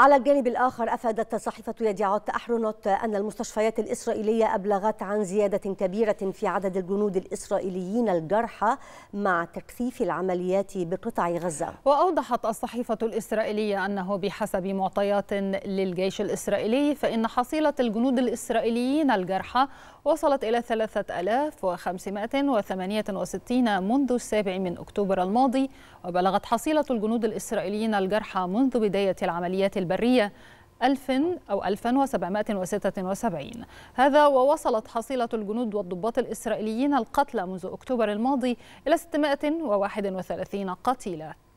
على الجانب الآخر أفادت صحيفة يديعوت أحرنوت أن المستشفيات الإسرائيلية أبلغت عن زيادة كبيرة في عدد الجنود الإسرائيليين الجرحى مع تكثيف العمليات بقطاع غزة وأوضحت الصحيفة الإسرائيلية أنه بحسب معطيات للجيش الإسرائيلي فإن حصيلة الجنود الإسرائيليين الجرحى وصلت إلى 3568 منذ السابع من أكتوبر الماضي وبلغت حصيلة الجنود الإسرائيليين الجرحى منذ بداية العمليات الب... البرية 1000 أو 1776 هذا ووصلت حصيلة الجنود والضباط الإسرائيليين القتلى منذ أكتوبر الماضي إلى 631 قتيلاً